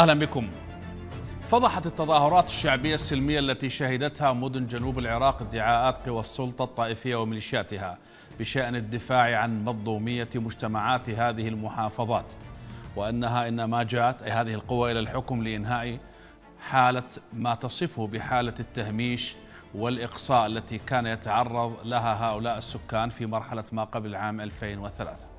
أهلا بكم فضحت التظاهرات الشعبية السلمية التي شهدتها مدن جنوب العراق ادعاءات قوى السلطة الطائفية وميليشياتها بشأن الدفاع عن مظلومية مجتمعات هذه المحافظات وأنها إنما جاءت أي هذه القوى إلى الحكم لإنهاء حالة ما تصفه بحالة التهميش والإقصاء التي كان يتعرض لها هؤلاء السكان في مرحلة ما قبل عام 2003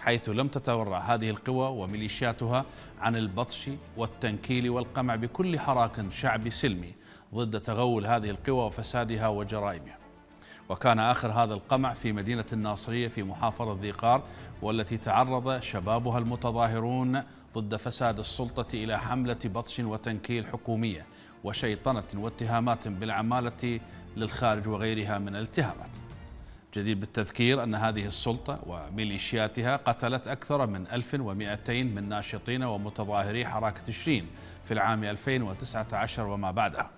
حيث لم تتورع هذه القوى وميليشياتها عن البطش والتنكيل والقمع بكل حراك شعبي سلمي ضد تغول هذه القوى وفسادها وجرائمها وكان آخر هذا القمع في مدينة الناصرية في محافظة ذي قار والتي تعرض شبابها المتظاهرون ضد فساد السلطة إلى حملة بطش وتنكيل حكومية وشيطنة واتهامات بالعمالة للخارج وغيرها من الاتهامات جدير بالتذكير أن هذه السلطة وميليشياتها قتلت أكثر من 1200 من ناشطين ومتظاهري حركة تشرين في العام 2019 وما بعدها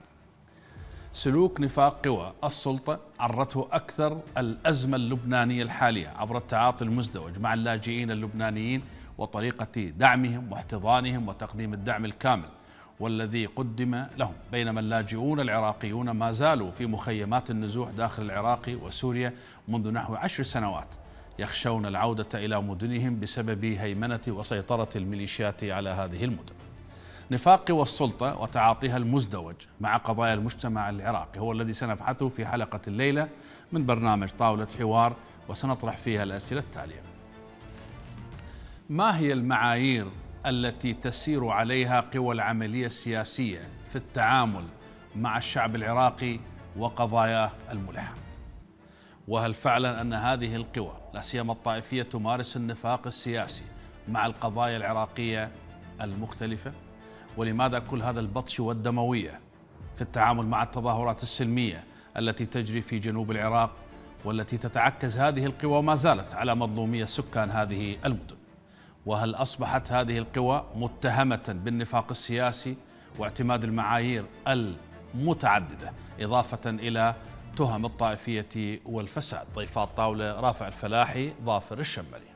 سلوك نفاق قوى السلطة عرته أكثر الأزمة اللبنانية الحالية عبر التعاطي المزدوج مع اللاجئين اللبنانيين وطريقة دعمهم واحتضانهم وتقديم الدعم الكامل والذي قدم لهم بينما اللاجئون العراقيون ما زالوا في مخيمات النزوح داخل العراق وسوريا منذ نحو عشر سنوات يخشون العودة إلى مدنهم بسبب هيمنة وسيطرة الميليشيات على هذه المدن نفاق والسلطة وتعاطيها المزدوج مع قضايا المجتمع العراقي هو الذي سنبحثه في حلقة الليلة من برنامج طاولة حوار وسنطرح فيها الأسئلة التالية ما هي المعايير التي تسير عليها قوى العملية السياسية في التعامل مع الشعب العراقي وقضاياه الملحة وهل فعلا أن هذه القوى لا سيما الطائفية تمارس النفاق السياسي مع القضايا العراقية المختلفة ولماذا كل هذا البطش والدموية في التعامل مع التظاهرات السلمية التي تجري في جنوب العراق والتي تتعكز هذه القوى ما زالت على مظلومية سكان هذه المدن وهل أصبحت هذه القوى متهمة بالنفاق السياسي واعتماد المعايير المتعددة إضافة إلى تهم الطائفية والفساد ضيفات طاولة رافع الفلاحي ظافر الشملي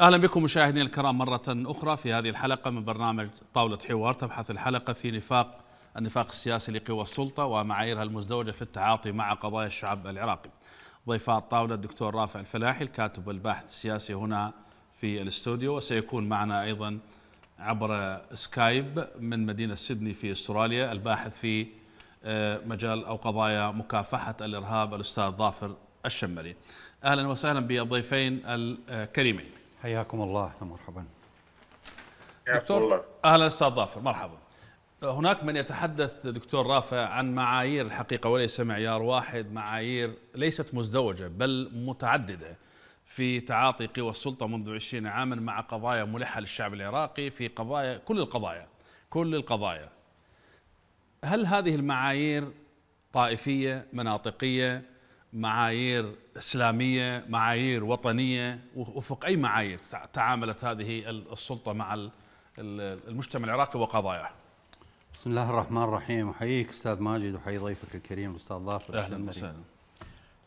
اهلا بكم مشاهدينا الكرام مره اخرى في هذه الحلقه من برنامج طاوله حوار تبحث الحلقه في نفاق النفاق السياسي لقوى السلطه ومعاييرها المزدوجه في التعاطي مع قضايا الشعب العراقي. ضيفاء الطاوله الدكتور رافع الفلاحي الكاتب والباحث السياسي هنا في الاستوديو وسيكون معنا ايضا عبر سكايب من مدينه سيدني في استراليا الباحث في آه، مجال او قضايا مكافحه الارهاب الاستاذ ظافر الشمري. اهلا وسهلا بالضيفين الكريمين. حياكم الله اهلا مرحبا دكتور الله. اهلا استاذ ظافر مرحبا هناك من يتحدث دكتور رافع عن معايير الحقيقه وليس معيار واحد معايير ليست مزدوجه بل متعدده في تعاطي قوى السلطه منذ 20 عاما مع قضايا ملحه للشعب العراقي في قضايا كل القضايا كل القضايا هل هذه المعايير طائفيه مناطقيه معايير اسلاميه، معايير وطنيه، وفق اي معايير تعاملت هذه السلطه مع المجتمع العراقي وقضاياه. بسم الله الرحمن الرحيم، احييك استاذ ماجد واحيي ضيفك الكريم الاستاذ ظافر اهلا وسهلا.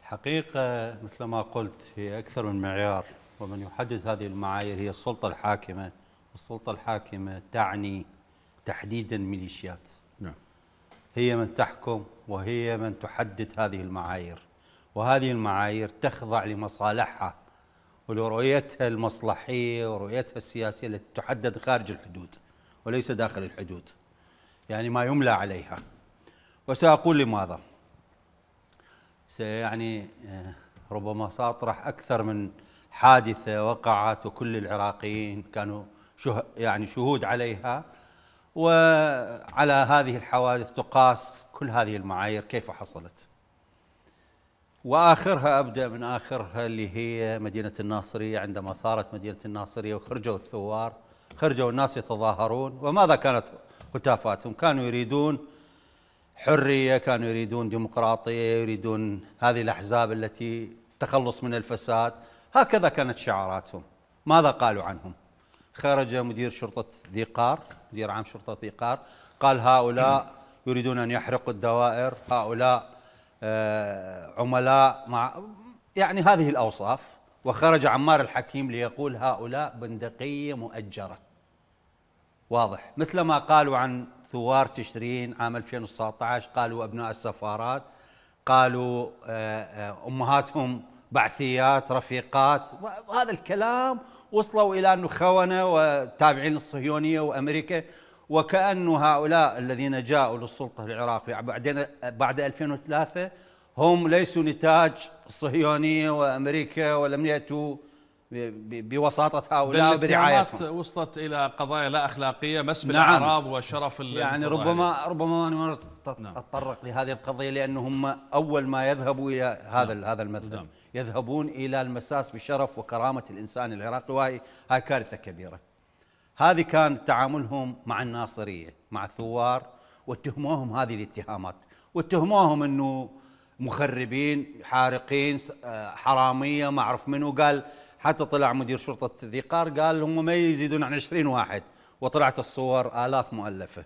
الحقيقه مثل ما قلت هي اكثر من معيار ومن يحدد هذه المعايير هي السلطه الحاكمه، والسلطه الحاكمه تعني تحديدا ميليشيات. نعم. هي من تحكم وهي من تحدد هذه المعايير. وهذه المعايير تخضع لمصالحها ولرؤيتها المصلحية ورؤيتها السياسية التي تحدد خارج الحدود وليس داخل الحدود يعني ما يملى عليها وسأقول لماذا سيعني آه، ربما سأطرح أكثر من حادثة وقعت وكل العراقيين كانوا يعني شهود عليها وعلى هذه الحوادث تقاس كل هذه المعايير كيف حصلت واخرها ابدا من اخرها اللي هي مدينه الناصريه عندما ثارت مدينه الناصريه وخرجوا الثوار خرجوا الناس يتظاهرون وماذا كانت هتافاتهم كانوا يريدون حريه كانوا يريدون ديمقراطيه يريدون هذه الاحزاب التي تخلص من الفساد هكذا كانت شعاراتهم ماذا قالوا عنهم خرج مدير شرطه ذي قار مدير عام شرطه ذي قار قال هؤلاء يريدون ان يحرقوا الدوائر هؤلاء آه، عملاء مع يعني هذه الأوصاف وخرج عمار الحكيم ليقول هؤلاء بندقية مؤجرة واضح مثل ما قالوا عن ثوار تشرين عام 2019 قالوا أبناء السفارات قالوا آه، آه، أمهاتهم بعثيات رفيقات هذا الكلام وصلوا إلى أنه خونة وتابعين الصهيونية وأمريكا وكأن هؤلاء الذين جاءوا للسلطة العراقية بعدين بعد 2003 هم ليسوا نتاج الصهيونية وأمريكا ولم يأتوا بوساطة هؤلاء برعايتهم وصلت إلى قضايا لا أخلاقية مس نعم. بالأعراض نعم. وشرف يعني ربما ربما أنا نعم. أتطرق نعم. لهذه القضية لأنهم أول ما يذهبوا إلى هذا نعم. هذا المذهب نعم. يذهبون إلى المساس بشرف وكرامة الإنسان العراقي وهي كارثة كبيرة هذه كان تعاملهم مع الناصريه مع الثوار واتهموهم هذه الاتهامات واتهموهم انه مخربين حارقين آه، حراميه ما اعرف منو قال حتى طلع مدير شرطه الذقار قال هم ما يزيدون عن 20 واحد وطلعت الصور الاف مؤلفه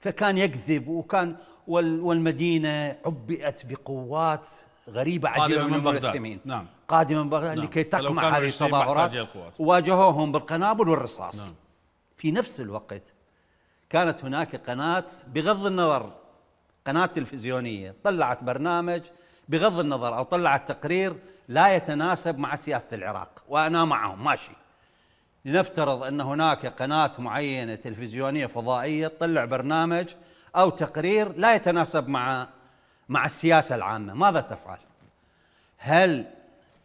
فكان يكذب وكان والمدينه عبئت بقوات غريبه عجيبه من, بغداد نعم قادمه من بغداد نعم. لكي تقمع هذه التظاهرات وواجهوهم بالقنابل والرصاص نعم. في نفس الوقت كانت هناك قناة بغض النظر قناة تلفزيونية طلعت برنامج بغض النظر أو طلعت تقرير لا يتناسب مع سياسة العراق وأنا معهم ماشي لنفترض أن هناك قناة معينة تلفزيونية فضائية تطلع برنامج أو تقرير لا يتناسب مع مع السياسة العامة ماذا تفعل؟ هل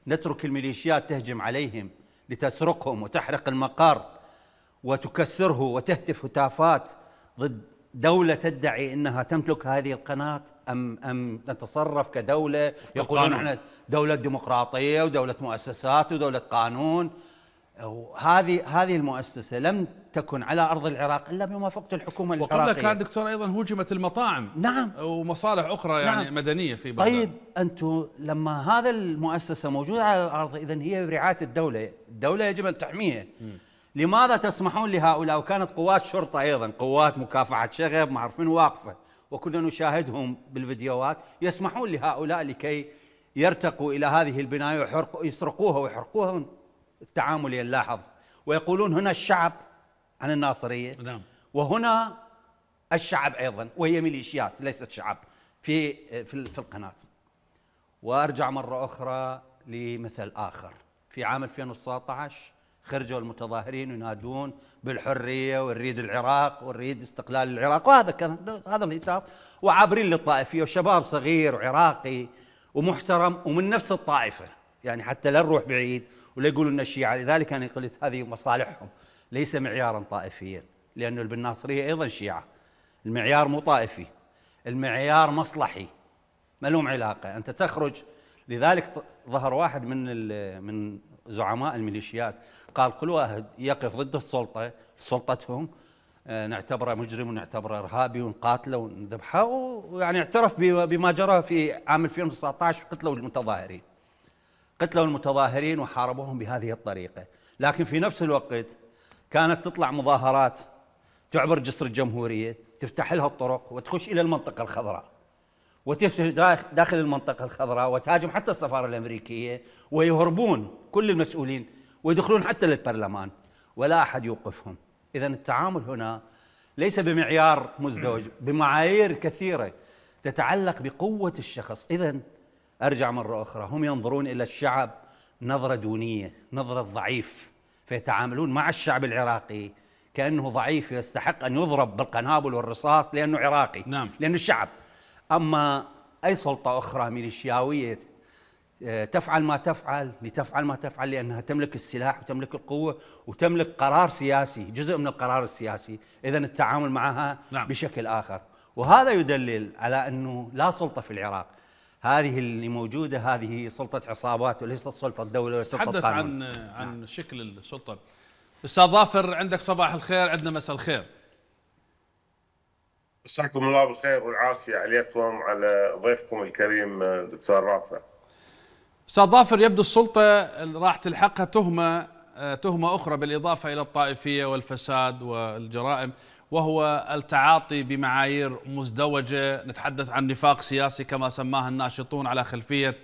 نترك الميليشيات تهجم عليهم لتسرقهم وتحرق المقر وتكسره وتهتف هتافات ضد دولة تدعي انها تملك هذه القناة ام ام نتصرف كدولة يقولون احنا دولة ديمقراطية ودولة مؤسسات ودولة قانون وهذه هذه المؤسسه لم تكن على ارض العراق الا بموافقه الحكومه العراقيه وقبل كان دكتور ايضا هوجمت المطاعم نعم ومصالح اخرى يعني نعم مدنيه في بغداد طيب انتم لما هذا المؤسسه موجوده على الارض اذا هي برعايه الدوله، الدوله يجب ان تحميها لماذا تسمحون لهؤلاء وكانت قوات شرطة أيضا قوات مكافحة شغب ما واقفة وكنا نشاهدهم بالفيديوهات يسمحون لهؤلاء لكي يرتقوا إلى هذه البناية ويحرقوا يسرقوها ويحرقوها التعامل يلاحظ ويقولون هنا الشعب عن الناصرية نعم. وهنا الشعب أيضا وهي ميليشيات ليست شعب في في, في القناة وأرجع مرة أخرى لمثل آخر في عام 2019 خرجوا المتظاهرين ينادون بالحريه ونريد العراق ونريد استقلال العراق وهذا كان هذا الهتاف وعابرين للطائفيه وشباب صغير وعراقي ومحترم ومن نفس الطائفه يعني حتى لا نروح بعيد ولا يقولوا لنا الشيعه لذلك انا قلت هذه مصالحهم ليس معيارا طائفيا لانه بالناصريه ايضا شيعه المعيار مو طائفي المعيار مصلحي ما لهم علاقه انت تخرج لذلك ظهر واحد من من زعماء الميليشيات قال كل واحد يقف ضد السلطه سلطتهم آه، نعتبره مجرم ونعتبره ارهابي ونقاتله ونذبحه ويعني اعترف بما جرى في عام 2019 قتلوا المتظاهرين. قتلوا المتظاهرين وحاربوهم بهذه الطريقه، لكن في نفس الوقت كانت تطلع مظاهرات تعبر جسر الجمهوريه، تفتح لها الطرق وتخش الى المنطقه الخضراء. وتفتح داخل المنطقه الخضراء وتهاجم حتى السفاره الامريكيه ويهربون كل المسؤولين ويدخلون حتى للبرلمان ولا أحد يوقفهم إذا التعامل هنا ليس بمعيار مزدوج بمعايير كثيرة تتعلق بقوة الشخص إذا أرجع مرة أخرى هم ينظرون إلى الشعب نظرة دونية نظرة ضعيف فيتعاملون مع الشعب العراقي كأنه ضعيف يستحق أن يضرب بالقنابل والرصاص لأنه عراقي نعم. لأنه الشعب أما أي سلطة أخرى ميليشياوية آه، تفعل ما تفعل لتفعل ما تفعل لانها تملك السلاح وتملك القوه وتملك قرار سياسي جزء من القرار السياسي اذا التعامل معها نعم. بشكل اخر وهذا يدلل على انه لا سلطه في العراق هذه اللي موجوده هذه سلطه عصابات وليست سلطه دوله وليست سلطه قانون عن نعم. عن شكل السلطه استاذ ظافر عندك صباح الخير عندنا مساء الخير مساكم الله بالخير والعافيه عليكم على ضيفكم الكريم آه، دكتور رافع استاذ ظافر يبدو السلطه راح تلحقها تهمه آه، تهمه اخرى بالاضافه الى الطائفيه والفساد والجرائم وهو التعاطي بمعايير مزدوجه نتحدث عن نفاق سياسي كما سماها الناشطون على خلفيه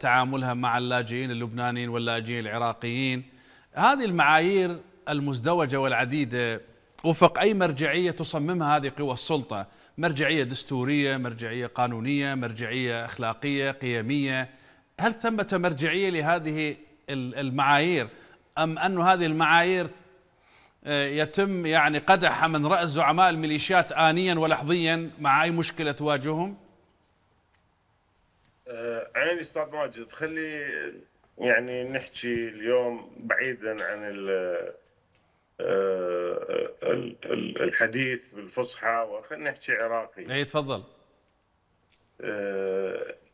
تعاملها مع اللاجئين اللبنانيين واللاجئين العراقيين هذه المعايير المزدوجه والعديده وفق اي مرجعيه تصممها هذه قوى السلطه مرجعيه دستوريه مرجعيه قانونيه مرجعيه اخلاقيه قيميه هل ثمة مرجعية لهذه المعايير أم أن هذه المعايير آه، يتم يعني قدحها من رأس زعماء الميليشيات آنيا ولحظيا مع أي مشكلة تواجههم؟ آه، عيني استاذ ماجد خلي يعني نحكي اليوم بعيدا عن آه، الحديث بالفصحى وخلينا نحكي عراقي. اي تفضل.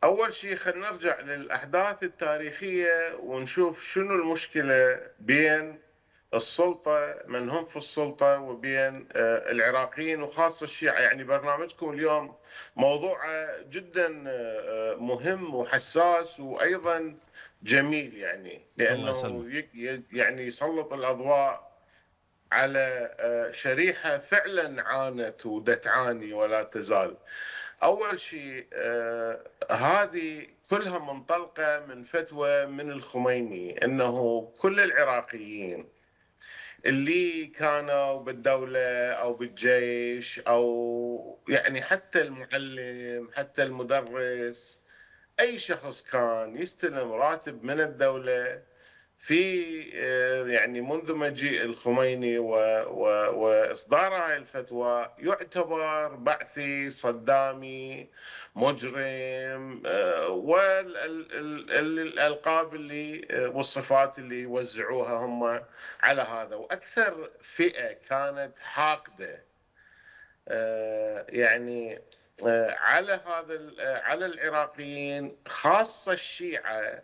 اول شيء خلينا نرجع للاحداث التاريخيه ونشوف شنو المشكله بين السلطه من هم في السلطه وبين آه، العراقيين وخاصه الشيعه يعني برنامجكم اليوم موضوعه جدا آه، آه، مهم وحساس وايضا جميل يعني لانه يعني يسلط الاضواء على شريحه فعلا عانت ودتعاني ولا تزال اول شيء آه، هذه كلها منطلقه من فتوى من الخميني انه كل العراقيين اللي كانوا بالدوله او بالجيش او يعني حتى المعلم حتى المدرس اي شخص كان يستلم راتب من الدوله في آه، يعني منذ مجيء الخميني واصدار هاي الفتوى يعتبر بعثي صدامي مجرم آه، والالقاب اللي آه، والصفات اللي وزعوها هم على هذا واكثر فئه كانت حاقده يعني على هذا على العراقيين خاصه الشيعه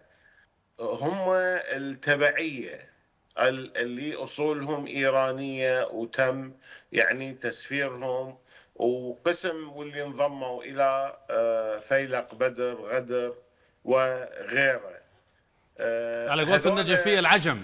هم التبعيه اللي اصولهم ايرانيه وتم يعني تسفيرهم وقسم واللي انضموا الى آه، فيلق بدر غدر وغيره آه، على قولة النجفيه العجم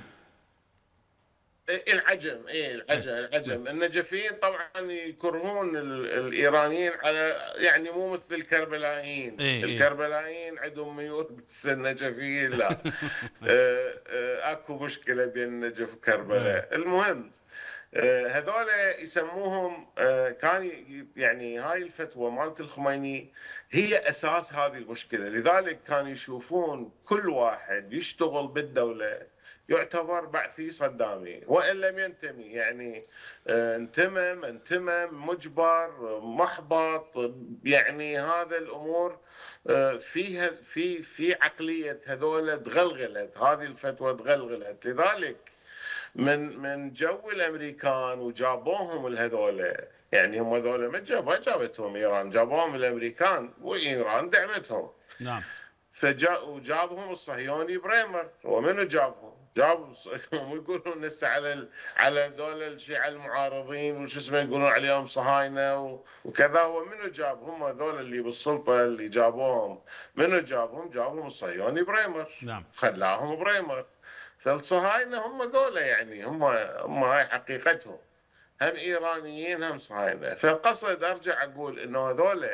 إيه، العجم اي العجم إيه، العجم إيه. النجفيين طبعا يكرهون الايرانيين على يعني مو مثل الكربلائيين الكربلائيين عندهم ميول بس النجفيين لا آه، آه، اكو مشكله بين النجف وكربلاء المهم آه، هذول يسموهم كان يعني هاي الفتوى مالت الخميني هي اساس هذه المشكله لذلك كانوا يشوفون كل واحد يشتغل بالدوله يعتبر بعثي صدامي وان لم ينتمي يعني آه، انتمم انتمم مجبر محبط يعني هذا الامور آه، فيها في في عقليه هذول تغلغلت هذه الفتوى تغلغلت لذلك من من جو الامريكان وجابوهم لهذول يعني هم هذول ما جابها جابتهم ايران جابوهم الامريكان وايران دعمتهم نعم فجاء وجابهم الصهيوني بريمر ومنو جابهم؟ جابس يقولون لسه على على هذول الشيعة المعارضين وش اسمه يقولون عليهم صهاينه وكذا هو منو جاب هم هذول اللي بالسلطه اللي جابوهم منو جابهم؟ جابهم الصهيوني بريمر نعم خلاهم بريمر فالصهاينه هم هذول يعني هم هم هاي حقيقتهم هم ايرانيين هم صهاينه فالقصد ارجع اقول انه هذول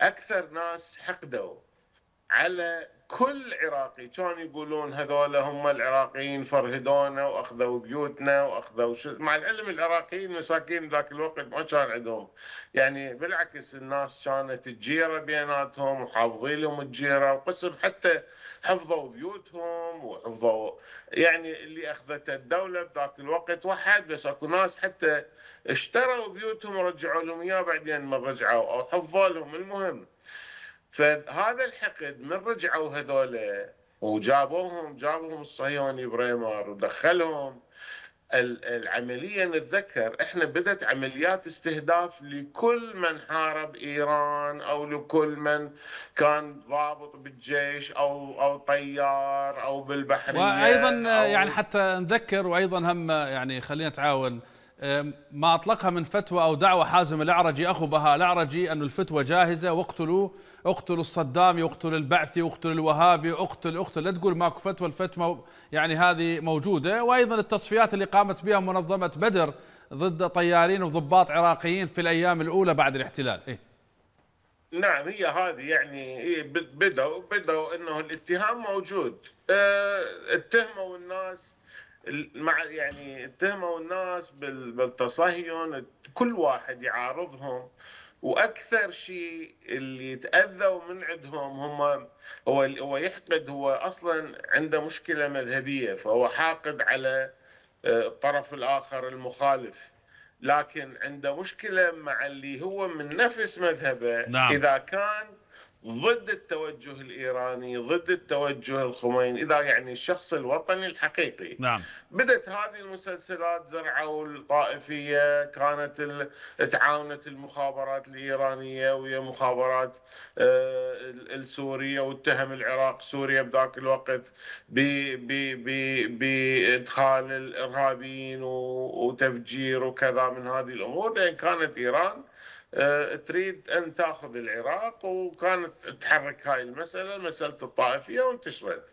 اكثر ناس حقدوا على كل عراقي كان يقولون هذول هم العراقيين فرهدونا واخذوا بيوتنا واخذوا شو مع العلم العراقيين مساكين ذاك الوقت ما كان عندهم يعني بالعكس الناس كانت الجيره بيناتهم وحافظين لهم الجيره وقسم حتى حفظوا بيوتهم وحفظوا يعني اللي اخذته الدوله بذاك الوقت وحد بس اكو ناس حتى اشتروا بيوتهم ورجعوا لهم اياها بعدين من رجعوا او حفظوا لهم المهم فهذا الحقد من رجعوا هذول وجابوهم جابهم الصهيوني بريمر ودخلهم العملية نتذكر احنا بدات عمليات استهداف لكل من حارب ايران او لكل من كان ضابط بالجيش او او طيار او بالبحرية وايضا يعني حتى نذكر وايضا هم يعني خلينا نتعاون ما أطلقها من فتوى أو دعوة حازم الأعرجي أخو بها الأعرجي أن الفتوى جاهزة واقتلوا اقتلوا الصدامي اقتلوا البعثي اقتلوا الوهابي اقتل اقتل لا تقول ماكو فتوى الفتوى يعني هذه موجودة وأيضا التصفيات اللي قامت بها منظمة بدر ضد طيارين وضباط عراقيين في الأيام الأولى بعد الاحتلال إيه؟ نعم هي هذه يعني بدأوا بدأوا أنه الاتهام موجود اه اتهموا الناس مع يعني اتهموا الناس بالتصهين كل واحد يعارضهم واكثر شيء اللي تاذوا من عندهم هم هو هو يحقد هو اصلا عنده مشكله مذهبيه فهو حاقد على آه، الطرف الاخر المخالف لكن عنده مشكله مع اللي هو من نفس مذهبه نعم. اذا كان ضد التوجه الإيراني ضد التوجه الخميني إذا يعني الشخص الوطني الحقيقي نعم. بدت هذه المسلسلات زرعوا الطائفية كانت تعاونت المخابرات الإيرانية ويا مخابرات آه، السورية واتهم العراق سوريا بذاك الوقت بإدخال الإرهابيين وتفجير وكذا من هذه الأمور لأن كانت إيران آه، تريد ان تاخذ العراق وكانت تحرك هاي المساله مساله الطائفيه وانتشرت.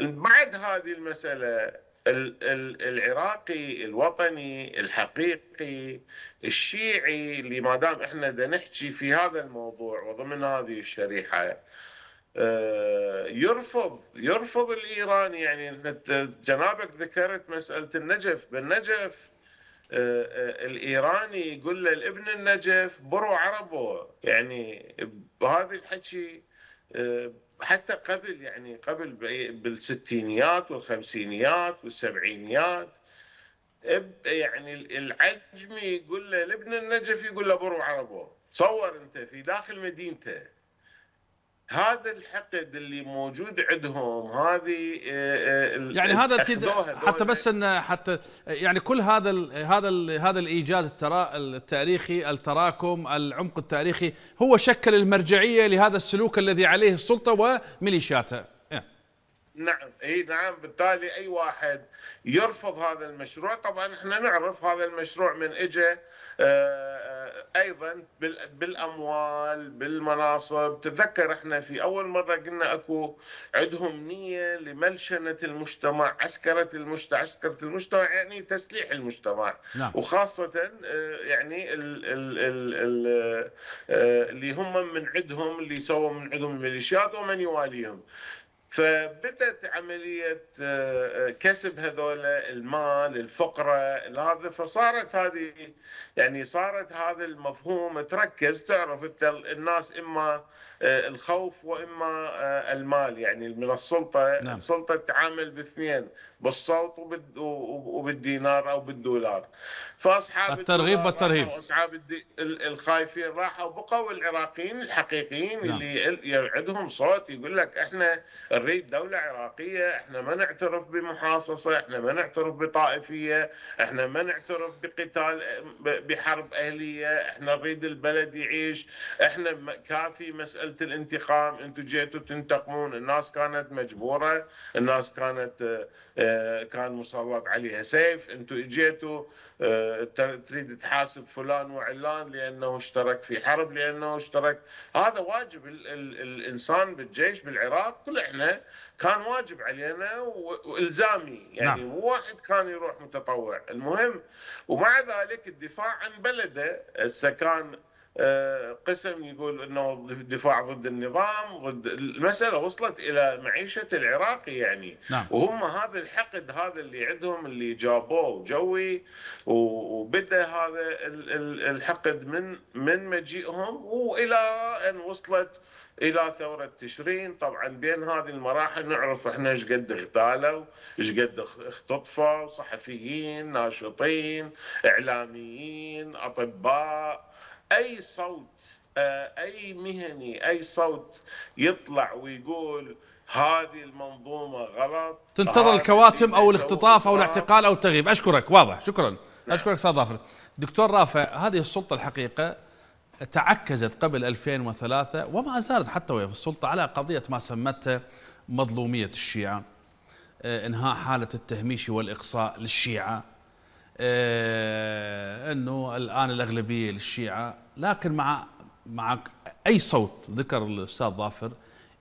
بعد هذه المساله العراقي الوطني الحقيقي الشيعي اللي ما دام احنا دا نحكي في هذا الموضوع وضمن هذه الشريحه آه، يرفض يرفض الايراني يعني جنابك ذكرت مساله النجف بالنجف الايراني يقول له لابن النجف برو عربه يعني هذا الحكي آه، حتى قبل يعني قبل بالستينيات والخمسينيات والسبعينيات يعني العجمي يقول له لابن النجف يقول له برو عربه تصور انت في داخل مدينته هذا الحقد اللي موجود عندهم هذه آه، آه، يعني هذا حتى بس ان حتى يعني كل هذا ال هذا ال هذا الايجاز الترا التاريخي التراكم العمق التاريخي هو شكل المرجعيه لهذا السلوك الذي عليه السلطه وميليشياتها نعم اي نعم بالتالي اي واحد يرفض هذا المشروع طبعا احنا نعرف هذا المشروع من اجى آه، آه، ايضا بالاموال بالمناصب تتذكر احنا في اول مره قلنا اكو عندهم نيه لملشنه المجتمع عسكره المجتمع عسكره المجتمع يعني تسليح المجتمع نعم. وخاصه آه، يعني اللي هم من عندهم اللي سووا من عندهم الميليشيات ومن يواليهم فبدت عملية آه، آه، كسب هذول المال الفقرة هذا فصارت هذه يعني صارت هذا المفهوم تركز تعرف الناس إما آه، الخوف واما آه، المال يعني من السلطه نعم. السلطه تتعامل باثنين بالصوت وبالدينار او بالدولار فاصحاب الترغيب بالترهيب اصحاب الخايفين راحوا بقوا العراقيين الحقيقيين نعم. اللي عندهم صوت يقول لك احنا نريد دوله عراقيه احنا ما نعترف بمحاصصه احنا ما نعترف بطائفيه احنا ما نعترف بقتال بحرب اهليه احنا نريد البلد يعيش احنا كافي مساله حملة الانتقام انتم جيتوا تنتقمون الناس كانت مجبورة الناس كانت آه، آه، كان مصوب عليها سيف انتم اجيتوا آه، تريد تحاسب فلان وعلان لانه اشترك في حرب لانه اشترك هذا واجب ال ال الانسان بالجيش بالعراق كل احنا كان واجب علينا والزامي يعني نعم. واحد كان يروح متطوع المهم ومع ذلك الدفاع عن بلده السكان آه، قسم يقول انه دفاع ضد النظام ضد المساله وصلت الى معيشه العراقي يعني نعم. وهم هذا الحقد هذا اللي عندهم اللي جابوه جوي وبدا هذا الحقد من من مجيئهم والى ان وصلت الى ثوره تشرين طبعا بين هذه المراحل نعرف احنا ايش قد اغتالوا ايش قد اختطفوا صحفيين ناشطين اعلاميين اطباء اي صوت آه، اي مهني اي صوت يطلع ويقول هذه المنظومه غلط تنتظر الكواتم او الاختطاف او الاعتقال او التغييب اشكرك واضح شكرا اشكرك استاذ ظافر دكتور رافع هذه السلطه الحقيقه تعكزت قبل 2003 وما زالت حتى وهي في السلطه على قضيه ما سمته مظلوميه الشيعه آه، انهاء حاله التهميش والاقصاء للشيعه آه، انه الان الاغلبيه للشيعه لكن مع مع اي صوت ذكر الاستاذ ظافر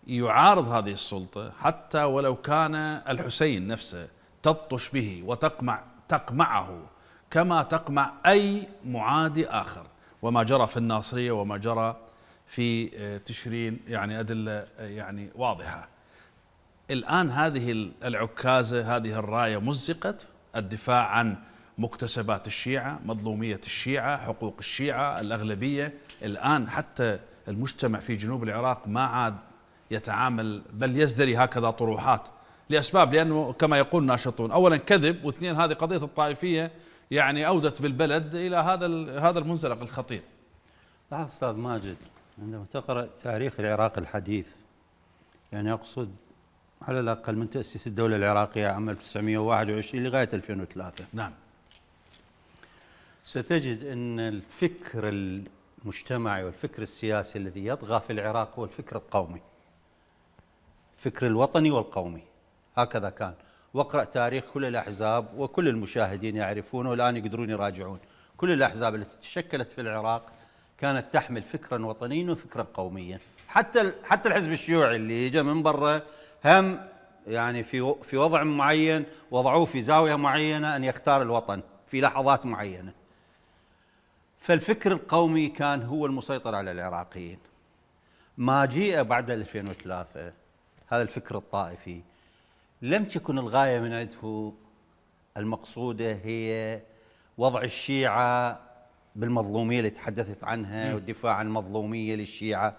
يعارض هذه السلطه حتى ولو كان الحسين نفسه تبطش به وتقمع تقمعه كما تقمع اي معادي اخر وما جرى في الناصريه وما جرى في آه، تشرين يعني ادله آه، يعني واضحه. الان هذه العكازه هذه الرايه مزقت الدفاع عن مكتسبات الشيعة مظلومية الشيعة حقوق الشيعة الأغلبية الآن حتى المجتمع في جنوب العراق ما عاد يتعامل بل يزدري هكذا طروحات لأسباب لأنه كما يقول ناشطون أولا كذب واثنين هذه قضية الطائفية يعني أودت بالبلد إلى هذا هذا المنزلق الخطير لاحظ أستاذ ماجد عندما تقرأ تاريخ العراق الحديث يعني أقصد على الأقل من تأسيس الدولة العراقية عام 1921 لغاية 2003 نعم ستجد أن الفكر المجتمعي والفكر السياسي الذي يطغى في العراق هو الفكر القومي الفكر الوطني والقومي هكذا كان واقرأ تاريخ كل الأحزاب وكل المشاهدين يعرفونه والآن يقدرون يراجعون كل الأحزاب التي تشكلت في العراق كانت تحمل فكرا وطنيا وفكرا قوميا حتى حتى الحزب الشيوعي اللي اجى من برا هم يعني في في وضع معين وضعوه في زاويه معينه ان يختار الوطن في لحظات معينه فالفكر القومي كان هو المسيطر على العراقيين ما جيء بعد 2003 هذا الفكر الطائفي لم تكن الغاية من عنده المقصودة هي وضع الشيعة بالمظلومية اللي تحدثت عنها والدفاع عن المظلومية للشيعة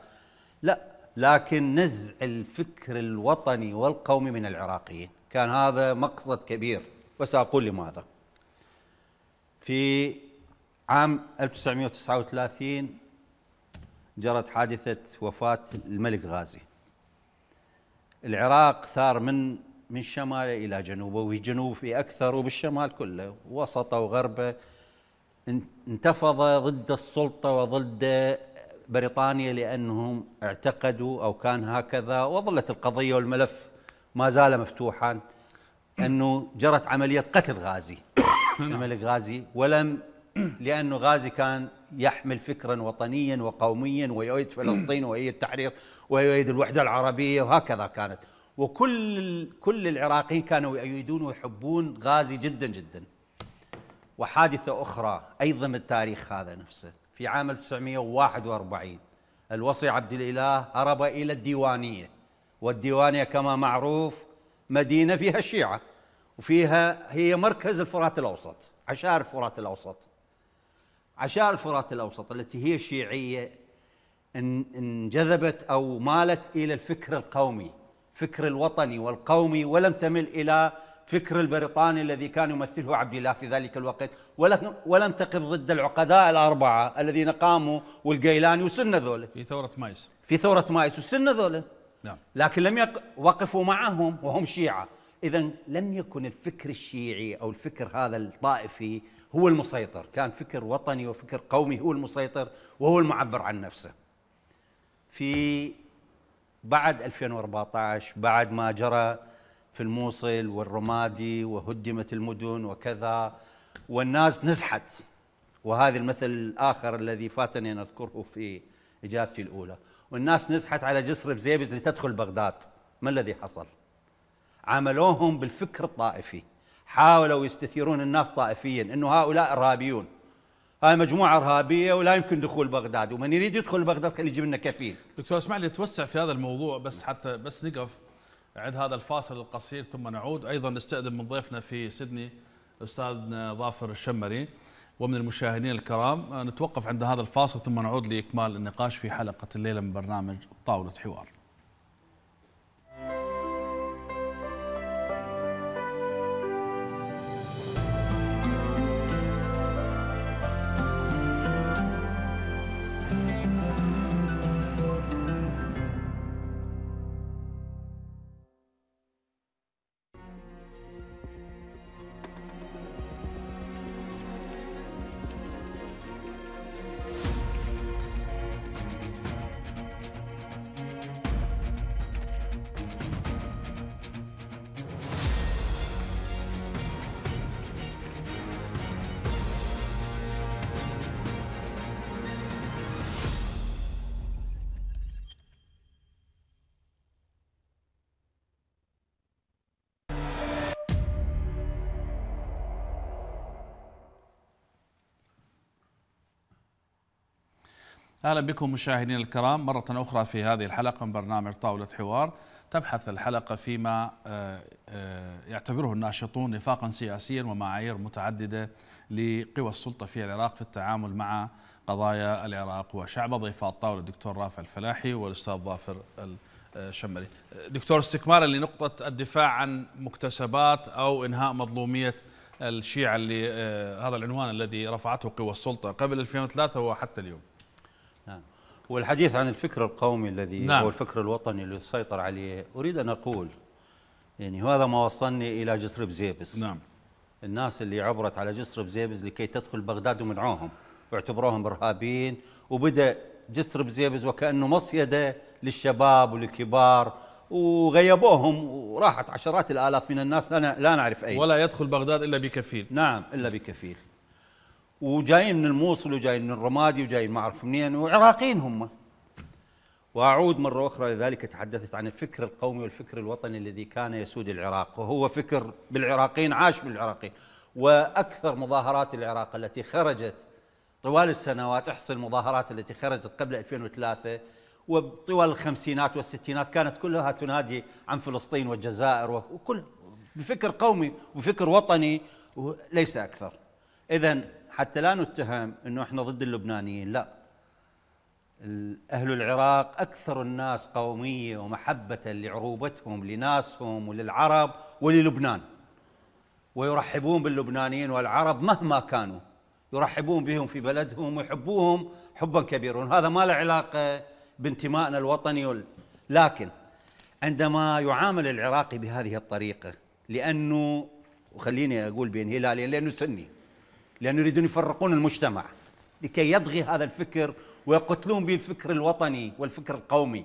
لا لكن نزع الفكر الوطني والقومي من العراقيين كان هذا مقصد كبير وسأقول لماذا في عام 1939 جرت حادثة وفاة الملك غازي العراق ثار من من شماله إلى جنوبه وفي جنوب في أكثر وبالشمال كله وسطه وغربه انتفض ضد السلطة وضد بريطانيا لأنهم اعتقدوا أو كان هكذا وظلت القضية والملف ما زال مفتوحا أنه جرت عملية قتل غازي الملك غازي ولم لأنه غازي كان يحمل فكرا وطنيا وقوميا ويؤيد فلسطين ويؤيد التحرير ويؤيد الوحدة العربية وهكذا كانت وكل كل العراقيين كانوا يؤيدون ويحبون غازي جدا جدا وحادثة أخرى أيضا من التاريخ هذا نفسه في عام 1941 الوصي عبد الإله هرب إلى الديوانية والديوانية كما معروف مدينة فيها الشيعة وفيها هي مركز الفرات الأوسط عشائر الفرات الأوسط عشائر الفرات الاوسط التي هي شيعيه انجذبت او مالت الى الفكر القومي، فكر الوطني والقومي ولم تمل الى فكر البريطاني الذي كان يمثله عبد الله في ذلك الوقت ولم تقف ضد العقداء الاربعه الذين قاموا والقيلاني وسن ذولا في ثوره مايس في ثوره مايس وسن ذولا نعم لكن لم يق... وقفوا معهم وهم شيعه اذا لم يكن الفكر الشيعي او الفكر هذا الطائفي هو المسيطر كان فكر وطني وفكر قومي هو المسيطر وهو المعبر عن نفسه في بعد 2014 بعد ما جرى في الموصل والرمادي وهدمت المدن وكذا والناس نزحت وهذا المثل الآخر الذي فاتني أن أذكره في إجابتي الأولى والناس نزحت على جسر بزيبز لتدخل بغداد ما الذي حصل؟ عاملوهم بالفكر الطائفي حاولوا يستثيرون الناس طائفيا انه هؤلاء ارهابيون هاي مجموعه ارهابيه ولا يمكن دخول بغداد ومن يريد يدخل بغداد خلي يجيب لنا كفيل دكتور اسمع لي توسع في هذا الموضوع بس حتى بس نقف عند هذا الفاصل القصير ثم نعود ايضا نستاذن من ضيفنا في سيدني استاذنا ظافر الشمري ومن المشاهدين الكرام آه، نتوقف عند هذا الفاصل ثم نعود لاكمال النقاش في حلقه الليله من برنامج طاوله حوار اهلا بكم مشاهدينا الكرام مره اخرى في هذه الحلقه من برنامج طاوله حوار تبحث الحلقه فيما آه، آه، يعتبره الناشطون نفاقا سياسيا ومعايير متعدده لقوى السلطه في العراق في التعامل مع قضايا العراق وشعبه ضيف الطاوله الدكتور رافع الفلاحي والاستاذ ظافر الشمري. دكتور استكمالا لنقطه الدفاع عن مكتسبات او انهاء مظلوميه الشيعه اللي آه، هذا العنوان الذي رفعته قوى السلطه قبل 2003 وحتى اليوم. نعم والحديث عن الفكر القومي الذي نعم. هو الفكر الوطني اللي سيطر عليه أريد أن أقول يعني هذا ما وصلني إلى جسر بزيبس نعم الناس اللي عبرت على جسر بزيبس لكي تدخل بغداد ومنعوهم واعتبروهم إرهابيين وبدأ جسر بزيبس وكأنه مصيدة للشباب والكبار وغيبوهم وراحت عشرات الآلاف من الناس لا, لا نعرف أين ولا يدخل بغداد إلا بكفيل نعم إلا بكفيل وجايين من الموصل وجايين من الرمادي وجايين ما اعرف منين وعراقيين هم واعود مره اخرى لذلك تحدثت عن الفكر القومي والفكر الوطني الذي كان يسود العراق وهو فكر بالعراقيين عاش بالعراقيين واكثر مظاهرات العراق التي خرجت طوال السنوات احصي المظاهرات التي خرجت قبل 2003 وطوال الخمسينات والستينات كانت كلها تنادي عن فلسطين والجزائر وكل بفكر قومي وفكر وطني وليس اكثر اذا حتى لا نتهم انه احنا ضد اللبنانيين لا اهل العراق اكثر الناس قوميه ومحبه لعروبتهم لناسهم وللعرب وللبنان ويرحبون باللبنانيين والعرب مهما كانوا يرحبون بهم في بلدهم ويحبوهم حبا كبيرا هذا ما له علاقه بانتمائنا الوطني لكن عندما يعامل العراقي بهذه الطريقه لانه وخليني اقول بين هلالين لانه سني لأنه يريدون يفرقون المجتمع لكي يضغي هذا الفكر ويقتلون به الفكر الوطني والفكر القومي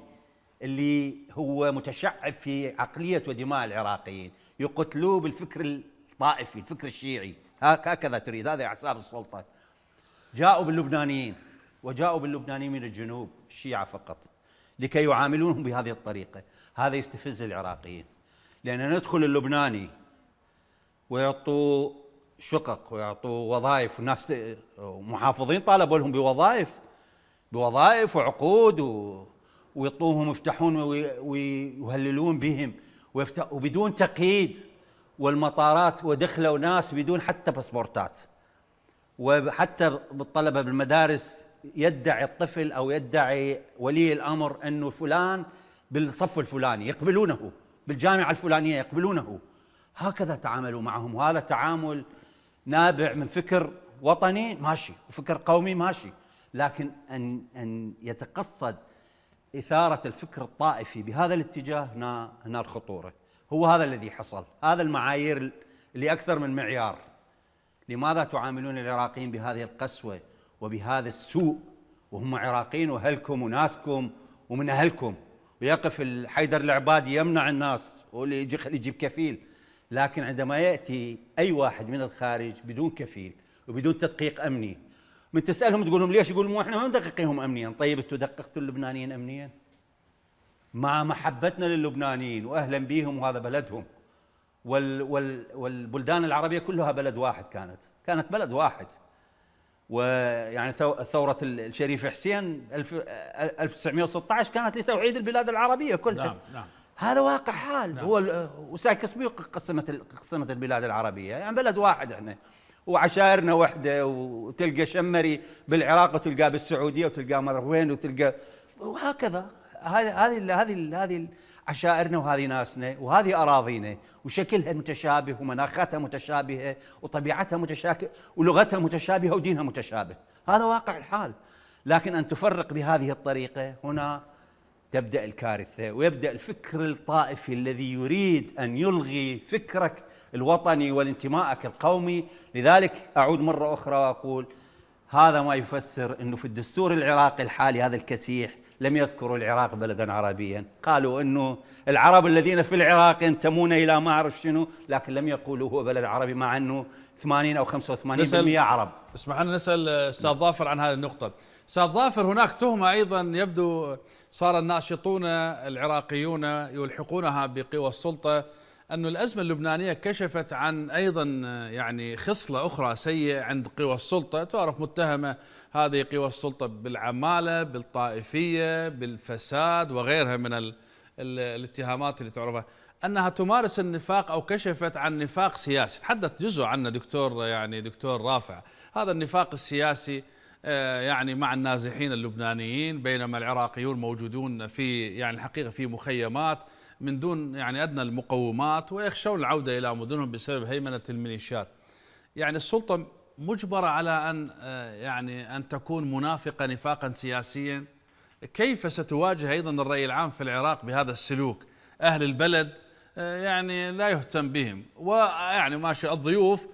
اللي هو متشعب في عقلية ودماء العراقيين يقتلوه بالفكر الطائفي الفكر الشيعي هكذا تريد هذا أعصاب السلطة جاءوا باللبنانيين وجاءوا باللبنانيين من الجنوب الشيعة فقط لكي يعاملونهم بهذه الطريقة هذا يستفز العراقيين لأن ندخل اللبناني ويعطوه شقق ويعطوا وظائف وناس محافظين طالبوا لهم بوظائف بوظائف وعقود و... ويطوهم ويفتحون ويهللون بهم ويفتح وبدون تقييد والمطارات ودخلوا ناس بدون حتى باسبورتات وحتى بالطلبه بالمدارس يدعي الطفل او يدعي ولي الامر انه فلان بالصف الفلاني يقبلونه بالجامعه الفلانيه يقبلونه هكذا تعاملوا معهم وهذا تعامل نابع من فكر وطني ماشي وفكر قومي ماشي لكن ان ان يتقصد اثاره الفكر الطائفي بهذا الاتجاه هنا هنا الخطوره هو هذا الذي حصل هذا المعايير اللي اكثر من معيار لماذا تعاملون العراقيين بهذه القسوه وبهذا السوء وهم عراقيين واهلكم وناسكم ومن اهلكم ويقف الحيدر العبادي يمنع الناس واللي يجي يجيب كفيل لكن عندما ياتي اي واحد من الخارج بدون كفيل وبدون تدقيق امني من تسالهم تقول لهم ليش يقولوا احنا ما مدققينهم امنيا طيب انتم دققتوا اللبنانيين امنيا مع محبتنا للبنانيين واهلا بهم وهذا بلدهم وال وال والبلدان العربيه كلها بلد واحد كانت كانت بلد واحد ويعني ثورة الشريف حسين 1916 كانت لتوحيد البلاد العربية كلها نعم نعم هذا واقع حال نعم. هو وساي كسبي قسمت قسمت البلاد العربيه يعني بلد واحد احنا وعشائرنا وحده وتلقى شمري بالعراق وتلقاه بالسعوديه وتلقاه مره وين وتلقى وهكذا هذه هذه هذه عشائرنا وهذه ناسنا وهذه اراضينا وشكلها متشابه ومناخاتها متشابهه وطبيعتها متشابهه ولغتها متشابهه ودينها متشابه هذا واقع الحال لكن ان تفرق بهذه الطريقه هنا تبدا الكارثه ويبدا الفكر الطائفي الذي يريد ان يلغي فكرك الوطني والانتمائك القومي لذلك اعود مره اخرى واقول هذا ما يفسر انه في الدستور العراقي الحالي هذا الكسيح لم يذكروا العراق بلدا عربيا قالوا انه العرب الذين في العراق ينتمون الى ما اعرف شنو لكن لم يقولوا هو بلد عربي مع انه 80 او 85% عرب اسمح لنا نسال استاذ ظافر عن هذه النقطه استاذ ظافر هناك تهمه ايضا يبدو صار الناشطون العراقيون يلحقونها بقوى السلطه أن الأزمة اللبنانية كشفت عن أيضا يعني خصلة أخرى سيئة عند قوى السلطة تعرف متهمة هذه قوى السلطة بالعمالة بالطائفية بالفساد وغيرها من ال ال الاتهامات اللي تعرفها أنها تمارس النفاق أو كشفت عن نفاق سياسي تحدث جزء عنه دكتور يعني دكتور رافع هذا النفاق السياسي آه، يعني مع النازحين اللبنانيين بينما العراقيون موجودون في يعني الحقيقة في مخيمات من دون يعني أدنى المقومات ويخشون العودة إلى مدنهم بسبب هيمنة الميليشيات يعني السلطة مجبرة على أن آه، يعني أن تكون منافقة نفاقا سياسيا كيف ستواجه أيضا الرأي العام في العراق بهذا السلوك أهل البلد آه، يعني لا يهتم بهم ويعني ماشي الضيوف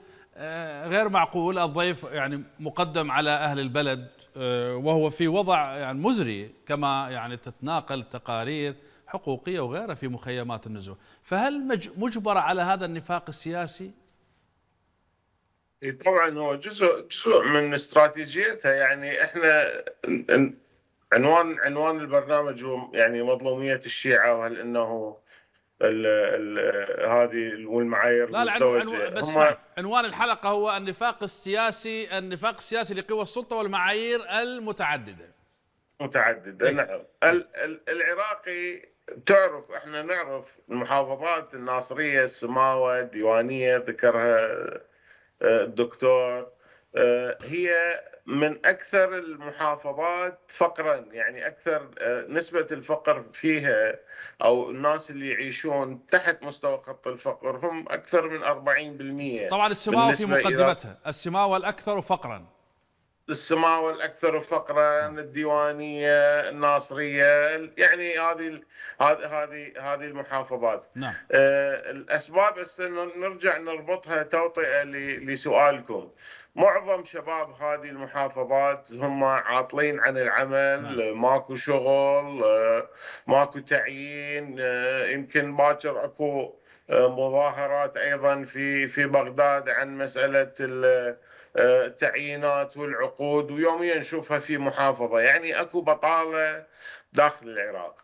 آه، غير معقول الضيف يعني مقدم على أهل البلد آه، وهو في وضع يعني مزري كما يعني تتناقل تقارير حقوقية وغيرها في مخيمات النزوح فهل مجبر على هذا النفاق السياسي؟ طبعا هو جزء جزء من استراتيجيتها يعني احنا عنوان عنوان البرنامج هو يعني مظلوميه الشيعه وهل انه هذه والمعايير لا لا بس عنوان الحلقه هو النفاق السياسي النفاق السياسي لقوى السلطه والمعايير المتعدده متعدده إيه. نعم ال ال العراقي تعرف احنا نعرف المحافظات الناصريه السماوه الديوانيه ذكرها آه، الدكتور آه، هي من اكثر المحافظات فقرا يعني اكثر آه، نسبه الفقر فيها او الناس اللي يعيشون تحت مستوى خط الفقر هم اكثر من 40% طبعا السماوه في مقدمتها السماوه الاكثر فقرا السماوه الاكثر فقرا نعم. الديوانيه الناصريه يعني هذه هذه هذه المحافظات نعم. آه، الاسباب نرجع نربطها توطئه لسؤالكم معظم شباب هذه المحافظات هم عاطلين عن العمل نعم. ماكو شغل ماكو تعيين يمكن باكر اكو آه، مظاهرات ايضا في في بغداد عن مساله آه، التعيينات والعقود ويوميا نشوفها في محافظه يعني اكو بطاله داخل العراق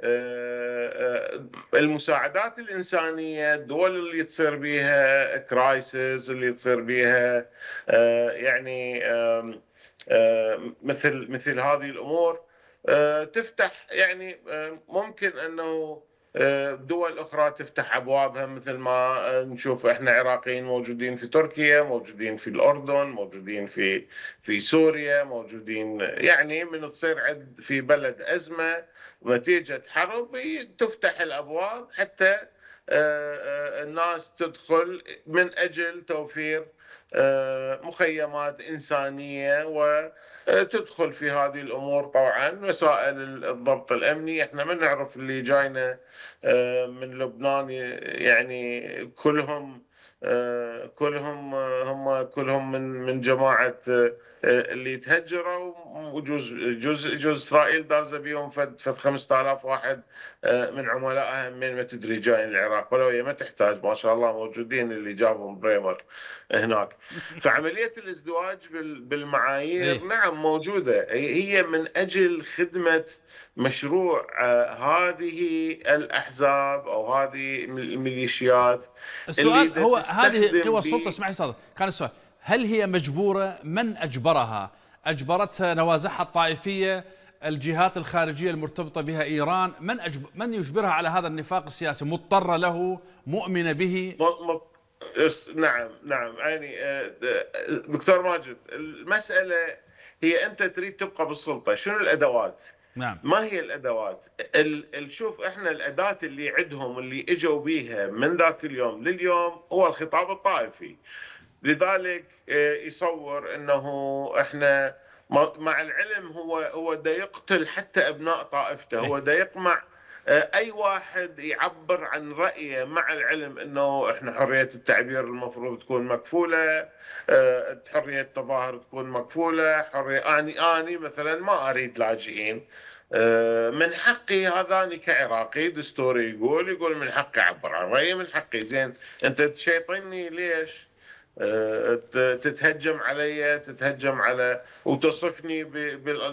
آه، آه، المساعدات الانسانيه الدول اللي تصير بيها كرايسز اللي تصير بيها آه، يعني مثل مثل هذه الامور تفتح يعني ممكن انه دول اخرى تفتح ابوابها مثل ما نشوف احنا عراقيين موجودين في تركيا، موجودين في الاردن، موجودين في في سوريا، موجودين يعني من تصير عد في بلد ازمه نتيجة حرب تفتح الأبواب حتى آه، آه، الناس تدخل من أجل توفير آه، مخيمات إنسانية وتدخل في هذه الأمور طبعا وسائل الضبط الأمني احنا ما نعرف اللي جاينا من لبنان يعني كلهم كلهم هم كلهم من من جماعه آه، اللي تهجروا وجوز جوز جوز اسرائيل دازه بيهم فد 5000 واحد آه، من عملائها من ما تدري جايين العراق ولو هي ما تحتاج ما شاء الله موجودين اللي جابهم بريمر هناك فعمليه الازدواج بالمعايير إيه. نعم موجوده هي من اجل خدمه مشروع آه، هذه الاحزاب او هذه الميليشيات السؤال هو هذه قوى السلطه اسمعي كان السؤال هل هي مجبورة؟ من أجبرها؟ أجبرتها نوازعها الطائفية الجهات الخارجية المرتبطة بها إيران من, أجب... من يجبرها على هذا النفاق السياسي مضطرة له مؤمنة به نعم نعم يعني آه، دكتور ماجد المسألة هي أنت تريد تبقى بالسلطة شنو الأدوات نعم. ما هي الادوات؟ شوف احنا الاداه اللي عندهم اللي اجوا بيها من ذاك اليوم لليوم هو الخطاب الطائفي. لذلك آه، يصور انه احنا مع العلم هو هو دا يقتل حتى ابناء طائفته إيه. هو دا يقمع آه، اي واحد يعبر عن رايه مع العلم انه احنا حريه التعبير المفروض تكون مكفوله آه، حريه التظاهر تكون مكفوله حريه اني اني مثلا ما اريد لاجئين من حقي هذا أنا كعراقي دستوري يقول يقول من حقي اعبر عن رايي من حقي زين انت تشيطني ليش؟ آه، تتهجم علي تتهجم على وتصفني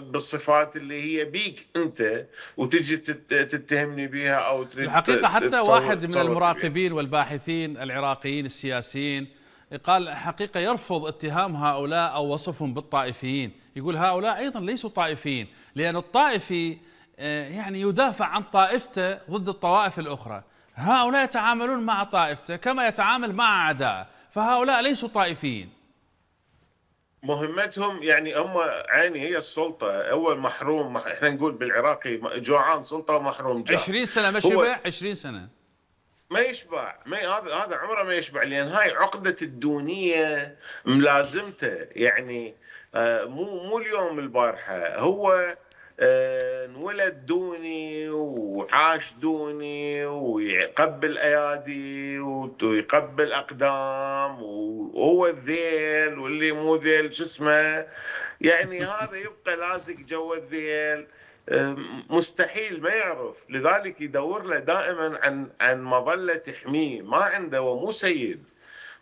بالصفات اللي هي بيك انت وتجي تتهمني بها او تريد الحقيقه حتى تصور واحد من المراقبين بيها. والباحثين العراقيين السياسيين قال حقيقه يرفض اتهام هؤلاء او وصفهم بالطائفيين يقول هؤلاء ايضا ليسوا طائفيين لان الطائفي آه، يعني يدافع عن طائفته ضد الطوائف الاخرى هؤلاء يتعاملون مع طائفته كما يتعامل مع اعدائه فهؤلاء ليسوا طائفيين مهمتهم يعني هم عيني هي السلطه اول محروم احنا نقول بالعراقي جوعان سلطه محروم جاه 20 سنه ما شبع 20 سنه ما يشبع ما هذا هذا عمره ما يشبع لان هاي عقده الدونيه ملازمته يعني آه، مو مو اليوم البارحه هو آه، انولد دوني وعاش دوني ويقبل ايادي ويقبل اقدام وهو الذيل واللي مو ذيل شو اسمه يعني هذا يبقى لازق جو الذيل آه، مستحيل ما يعرف لذلك يدور له دائما عن عن مظله تحميه ما عنده ومو سيد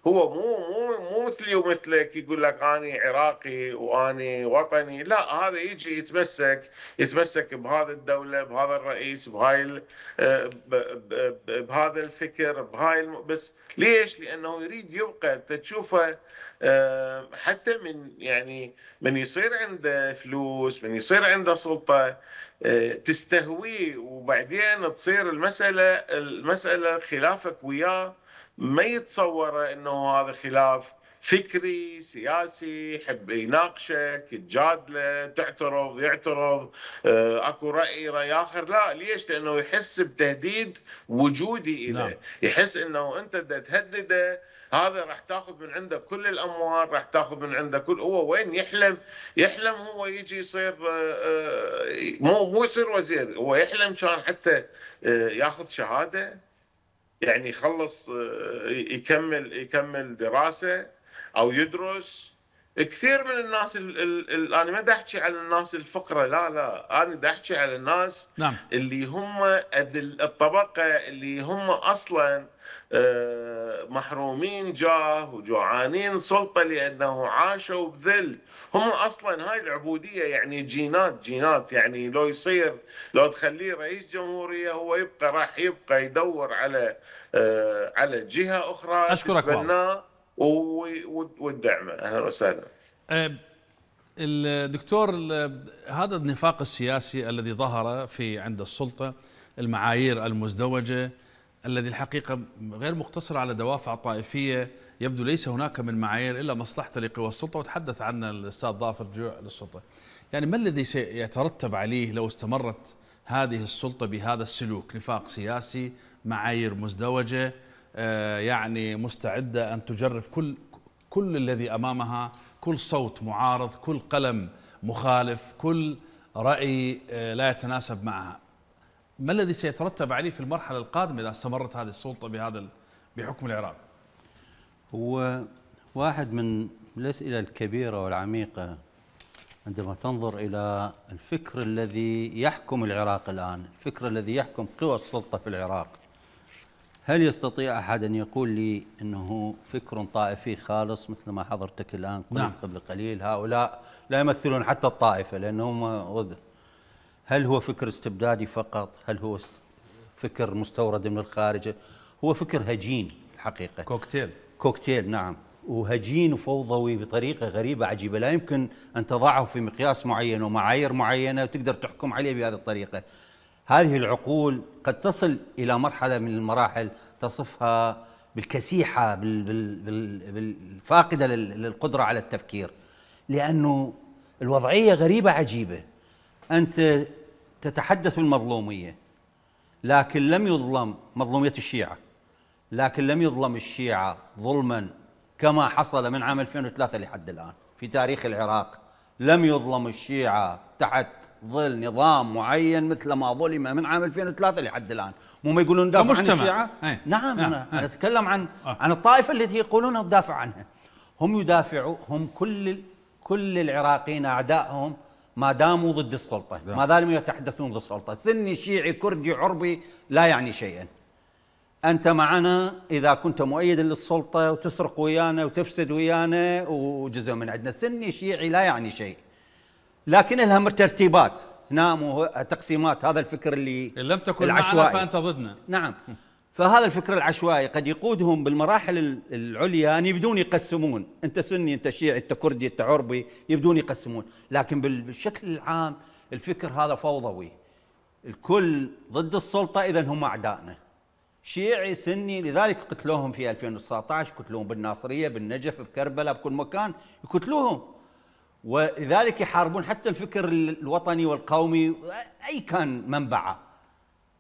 هو مو مو مو مثلي ومثلك يقول لك اني عراقي واني وطني لا هذا يجي يتمسك يتمسك بهذا الدوله بهذا الرئيس بهاي آه، بهذا الفكر بهاي الم... بس ليش؟ لانه يريد يبقى انت تشوفه آه، حتى من يعني من يصير عنده فلوس من يصير عنده سلطه آه، تستهويه وبعدين تصير المساله المساله خلافك وياه ما يتصور انه هذا خلاف فكري سياسي يحب يناقشك تجادله تعترض يعترض آه، اكو راي راي اخر لا ليش لانه يحس بتهديد وجودي اليه نعم. يحس انه انت بدك تهدده هذا راح تاخذ من عنده كل الاموال راح تاخذ من عنده كل هو وين يحلم يحلم هو يجي يصير آه، آه، مو مو يصير وزير هو يحلم كان حتى ياخذ شهاده يعني يخلص آه، يكمل يكمل دراسه او يدرس كثير من الناس الـ الـ الـ انا ما احكي على الناس الفقره لا لا انا احكي على الناس نعم. اللي هم الطبقه اللي هم اصلا آه، محرومين جاه وجوعانين سلطه لانه عاشوا بذل هم اصلا هاي العبوديه يعني جينات جينات يعني لو يصير لو تخليه رئيس جمهوريه هو يبقى راح يبقى يدور على آه، على جهه اخرى اشكرك والدعم اهلا وسهلا آه، الدكتور هذا النفاق السياسي الذي ظهر في عند السلطه المعايير المزدوجه الذي الحقيقة غير مقتصر على دوافع طائفية يبدو ليس هناك من معايير إلا مصلحة لقوى السلطة وتحدث عن الأستاذ ظافر جوع للسلطة يعني ما الذي سيترتب عليه لو استمرت هذه السلطة بهذا السلوك نفاق سياسي معايير مزدوجة آه، يعني مستعدة أن تجرف كل كل الذي أمامها كل صوت معارض كل قلم مخالف كل رأي آه، لا يتناسب معها ما الذي سيترتب عليه في المرحله القادمه اذا استمرت هذه السلطه بهذا بحكم العراق؟ هو واحد من الاسئله الكبيره والعميقه عندما تنظر الى الفكر الذي يحكم العراق الان، الفكر الذي يحكم قوى السلطه في العراق. هل يستطيع احد ان يقول لي انه فكر طائفي خالص مثل ما حضرتك الان قلت نعم. قبل قليل هؤلاء لا يمثلون حتى الطائفه لانهم هل هو فكر استبدادي فقط هل هو فكر مستورد من الخارج هو فكر هجين الحقيقة كوكتيل كوكتيل نعم وهجين وفوضوي بطريقة غريبة عجيبة لا يمكن أن تضعه في مقياس معين ومعايير معينة وتقدر تحكم عليه بهذه الطريقة هذه العقول قد تصل إلى مرحلة من المراحل تصفها بالكسيحة بالفاقدة للقدرة على التفكير لأنه الوضعية غريبة عجيبة أنت تتحدث المظلومية لكن لم يظلم مظلومية الشيعة لكن لم يظلم الشيعة ظلما كما حصل من عام 2003 لحد الآن في تاريخ العراق لم يظلم الشيعة تحت ظل نظام معين مثل ما ظلم من عام 2003 لحد الآن مو ما يقولون دافع عن الشيعة ايه. نعم ايه. أنا, ايه. أتكلم عن آه. عن الطائفة التي يقولون دافع عنها هم يدافعوا هم كل كل العراقيين أعدائهم ما داموا ضد السلطة نعم. ما داموا يتحدثون ضد السلطة سني شيعي كردي عربي لا يعني شيئا أنت معنا إذا كنت مؤيدا للسلطة وتسرق ويانا وتفسد ويانا وجزء من عندنا سني شيعي لا يعني شيء لكن لها ترتيبات نام تقسيمات هذا الفكر اللي إن لم تكن العشوائي. معنا فأنت ضدنا نعم فهذا الفكر العشوائي قد يقودهم بالمراحل العليا ان يبدون يقسمون انت سني انت شيعي انت كردي انت عربي يبدون يقسمون لكن بالشكل العام الفكر هذا فوضوي الكل ضد السلطه اذا هم اعدائنا شيعي سني لذلك قتلوهم في 2019 قتلوهم بالناصريه بالنجف بكربلاء بكل مكان يقتلوهم ولذلك يحاربون حتى الفكر الوطني والقومي اي كان منبعه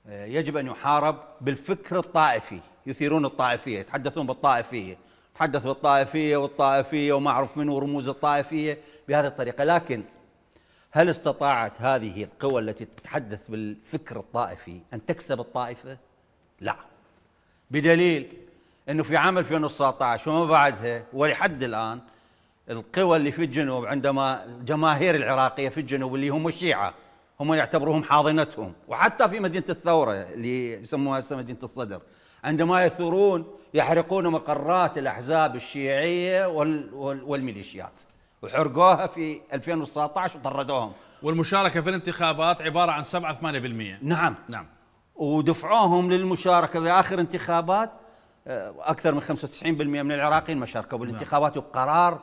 آه، يجب أن يحارب بالفكر الطائفي يثيرون الطائفية يتحدثون بالطائفية تحدث بالطائفية والطائفية وما أعرف من رموز الطائفية بهذه الطريقة لكن هل استطاعت هذه القوى التي تتحدث بالفكر الطائفي أن تكسب الطائفة؟ لا بدليل أنه في عام 2019 وما بعدها ولحد الآن القوى اللي في الجنوب عندما الجماهير العراقية في الجنوب اللي هم الشيعة هم يعتبروهم حاضنتهم وحتى في مدينة الثورة اللي يسموها هسه مدينة الصدر عندما يثورون يحرقون مقرات الأحزاب الشيعية والميليشيات وحرقوها في 2019 وطردوهم والمشاركة في الانتخابات عبارة عن 7 8% نعم نعم ودفعوهم للمشاركة في آخر انتخابات آه، أكثر من 95% من العراقيين ما شاركوا نعم. بالانتخابات وقرار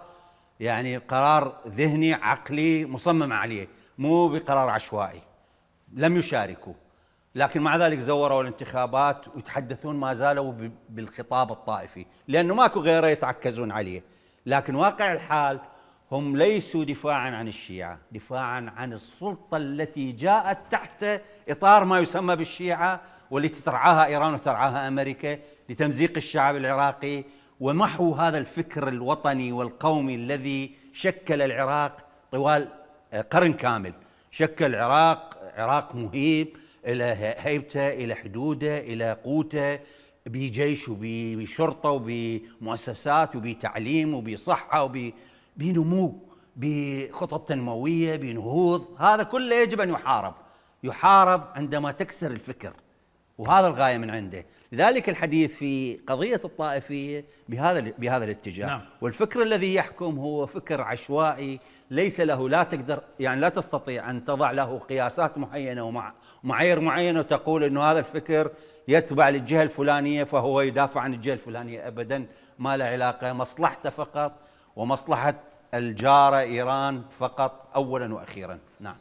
يعني قرار ذهني عقلي مصمم عليه مو بقرار عشوائي لم يشاركوا لكن مع ذلك زوروا الانتخابات ويتحدثون ما زالوا بالخطاب الطائفي لأنه ماكو غيره يتعكزون عليه لكن واقع الحال هم ليسوا دفاعا عن الشيعة دفاعا عن السلطة التي جاءت تحت إطار ما يسمى بالشيعة والتي ترعاها إيران وترعاها أمريكا لتمزيق الشعب العراقي ومحو هذا الفكر الوطني والقومي الذي شكل العراق طوال قرن كامل شكل عراق عراق مهيب إلى هيبته إلى حدوده إلى قوته بجيش وبشرطة وبمؤسسات وبتعليم وبصحة وبنمو بخطط تنموية بنهوض هذا كله يجب أن يحارب يحارب عندما تكسر الفكر وهذا الغايه من عنده، لذلك الحديث في قضيه الطائفيه بهذا بهذا الاتجاه، نعم. والفكر الذي يحكم هو فكر عشوائي ليس له لا تقدر يعني لا تستطيع أن تضع له قياسات معينة ومع معايير معينة وتقول أنه هذا الفكر يتبع للجهة الفلانية فهو يدافع عن الجهة الفلانية أبدا ما له علاقة مصلحته فقط ومصلحة الجارة إيران فقط أولا وأخيرا نعم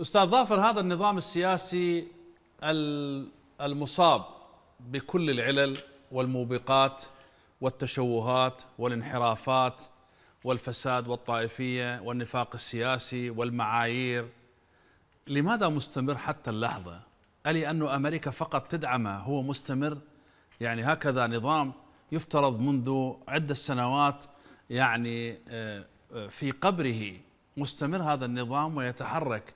أستاذ ظافر هذا النظام السياسي المصاب بكل العلل والموبقات والتشوهات والانحرافات والفساد والطائفيه والنفاق السياسي والمعايير لماذا مستمر حتى اللحظه؟ ألي أن أمريكا فقط تدعمه هو مستمر؟ يعني هكذا نظام يفترض منذ عدة سنوات يعني آه، آه، في قبره مستمر هذا النظام ويتحرك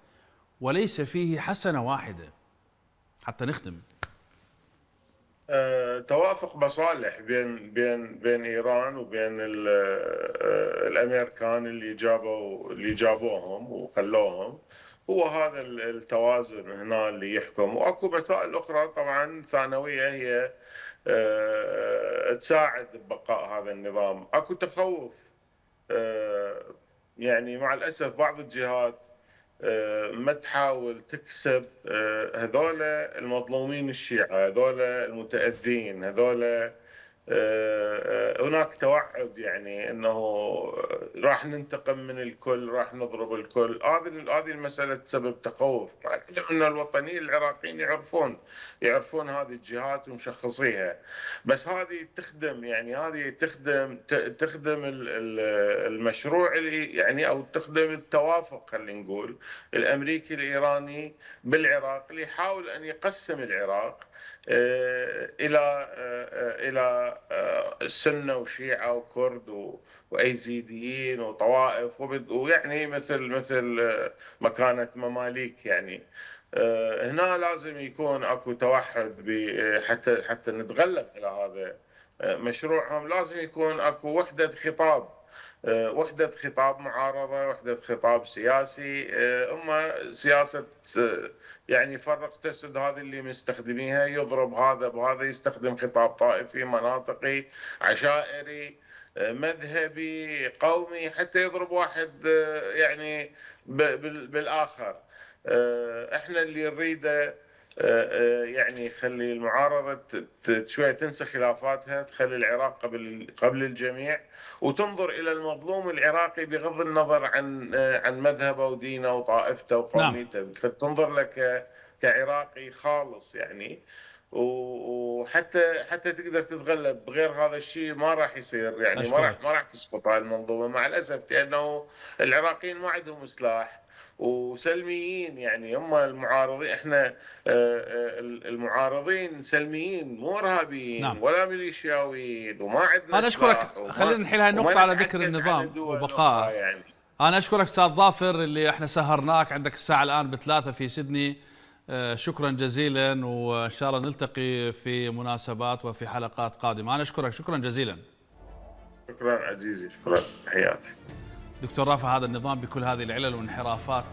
وليس فيه حسنة واحدة حتى نختم آه، توافق مصالح بين بين بين ايران وبين آه، الامريكان اللي جابوا اللي جابوهم وخلوهم هو هذا التوازن هنا اللي يحكم واكو مسائل اخرى طبعا ثانويه هي آه، تساعد ببقاء هذا النظام اكو تخوف يعني مع الاسف بعض الجهات آه، ما تحاول تكسب آه، هذول المظلومين الشيعة هذول المتأذين هذول آه، آه، هناك توعد يعني انه راح ننتقم من الكل راح نضرب الكل هذه هذه المساله تسبب تخوف مع العلم ان الوطنيين العراقيين يعرفون يعرفون هذه الجهات ومشخصيها بس هذه تخدم يعني هذه تخدم تخدم المشروع اللي يعني او تخدم التوافق خلينا نقول الامريكي الايراني بالعراق اللي يحاول ان يقسم العراق آه، الى آه، آه، الى سنه وشيعه وكرد وايزيديين وطوائف ويعني مثل مثل مكانه مماليك يعني هنا لازم يكون اكو توحد حتى حتى نتغلب على هذا مشروعهم لازم يكون اكو وحده خطاب آه، وحده خطاب معارضه، وحده خطاب سياسي، آه، اما سياسه آه، يعني فرق تسد هذه اللي مستخدميها يضرب هذا بهذا يستخدم خطاب طائفي، مناطقي، عشائري، مذهبي، قومي حتى يضرب واحد يعني بالاخر. احنا اللي نريده آه، آه، يعني خلي المعارضه شويه تنسى خلافاتها تخلي العراق قبل قبل الجميع وتنظر الى المظلوم العراقي بغض النظر عن آه، عن مذهبه ودينه وطائفته نعم. وقوميته نعم. تنظر لك كعراقي خالص يعني وحتى حتى تقدر تتغلب غير هذا الشيء ما راح يصير يعني ما راح ما راح تسقط هاي المنظومه مع الاسف لانه العراقيين ما عندهم سلاح وسلميين يعني هم المعارضين احنا آه، آه، المعارضين سلميين مو ارهابيين نعم. ولا ميليشياويين وما عندنا انا اشكرك خلينا نحل هاي النقطه على ذكر النظام وبقاء يعني. انا اشكرك استاذ ظافر اللي احنا سهرناك عندك الساعه الان بثلاثه في سيدني آه، شكرا جزيلا وان شاء الله نلتقي في مناسبات وفي حلقات قادمه انا اشكرك شكرا جزيلا شكرا عزيزي شكرا حياك دكتور رافع هذا النظام بكل هذه العلل والانحرافات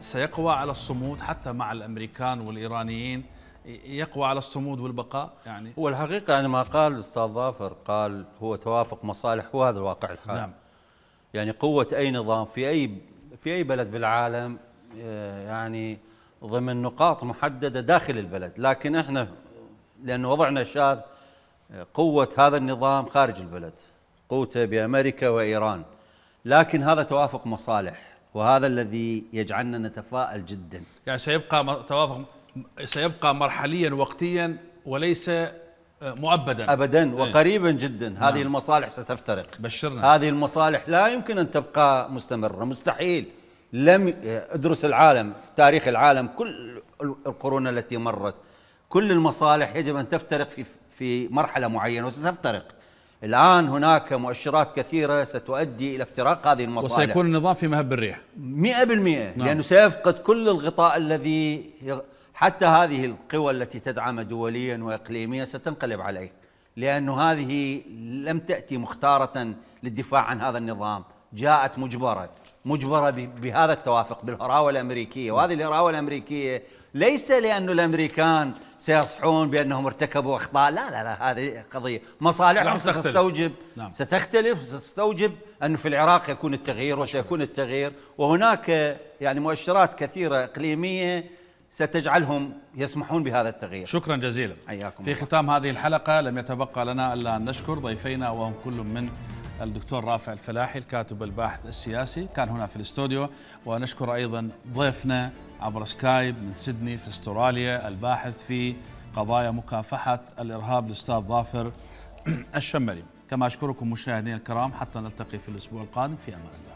سيقوى على الصمود حتى مع الامريكان والايرانيين يقوى على الصمود والبقاء يعني هو الحقيقه يعني ما قال الاستاذ ظافر قال هو توافق مصالح وهذا الواقع الحال نعم يعني قوه اي نظام في اي في اي بلد بالعالم آه، يعني ضمن نقاط محدده داخل البلد لكن احنا لان وضعنا شاذ آه، قوه هذا النظام خارج البلد قوته بامريكا وايران لكن هذا توافق مصالح وهذا الذي يجعلنا نتفائل جدا يعني سيبقى توافق سيبقى مرحليا وقتيا وليس آه، مؤبدا ابدا إيه. وقريبا جدا نعم. هذه المصالح ستفترق بشرنا هذه المصالح لا يمكن ان تبقى مستمره مستحيل لم ادرس العالم تاريخ العالم كل القرون التي مرت كل المصالح يجب ان تفترق في في مرحله معينه وستفترق الآن هناك مؤشرات كثيرة ستؤدي إلى افتراق هذه المصالح وسيكون النظام في مهب الريح 100% نعم. لأنه سيفقد كل الغطاء الذي حتى هذه القوى التي تدعم دوليا وإقليميا ستنقلب عليه لأنه هذه لم تأتي مختارة للدفاع عن هذا النظام جاءت مجبرة مجبرة بهذا التوافق بالهراوة الأمريكية نعم. وهذه الهراوة الأمريكية ليس لأن الأمريكان سيصحون بانهم ارتكبوا اخطاء لا لا لا هذه قضيه مصالحهم ستستوجب نعم. ستختلف وستستوجب انه في العراق يكون التغيير وسيكون التغيير وهناك يعني مؤشرات كثيره اقليميه ستجعلهم يسمحون بهذا التغيير شكرا جزيلا حياكم في ختام هذه الحلقه لم يتبقى لنا الا ان نشكر ضيفينا وهم كل من الدكتور رافع الفلاحي الكاتب الباحث السياسي كان هنا في الاستوديو ونشكر ايضا ضيفنا عبر سكايب من سيدني في استراليا الباحث في قضايا مكافحة الإرهاب الأستاذ ظافر الشمري كما أشكركم مشاهدينا الكرام حتى نلتقي في الأسبوع القادم في أمان الله